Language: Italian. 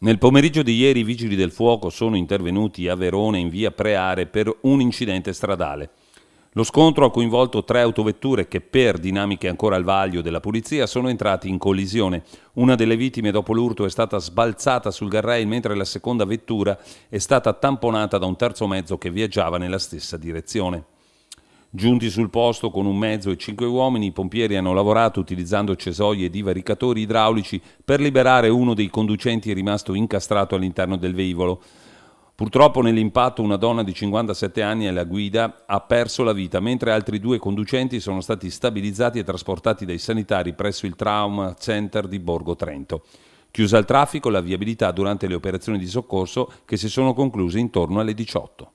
Nel pomeriggio di ieri i vigili del fuoco sono intervenuti a Verona in via Preare per un incidente stradale. Lo scontro ha coinvolto tre autovetture che per dinamiche ancora al vaglio della polizia sono entrati in collisione. Una delle vittime dopo l'urto è stata sbalzata sul garrail mentre la seconda vettura è stata tamponata da un terzo mezzo che viaggiava nella stessa direzione. Giunti sul posto con un mezzo e cinque uomini, i pompieri hanno lavorato utilizzando cesoie e divaricatori idraulici per liberare uno dei conducenti rimasto incastrato all'interno del veicolo. Purtroppo nell'impatto una donna di 57 anni alla guida ha perso la vita, mentre altri due conducenti sono stati stabilizzati e trasportati dai sanitari presso il Trauma Center di Borgo Trento. Chiusa al traffico la viabilità durante le operazioni di soccorso che si sono concluse intorno alle 18.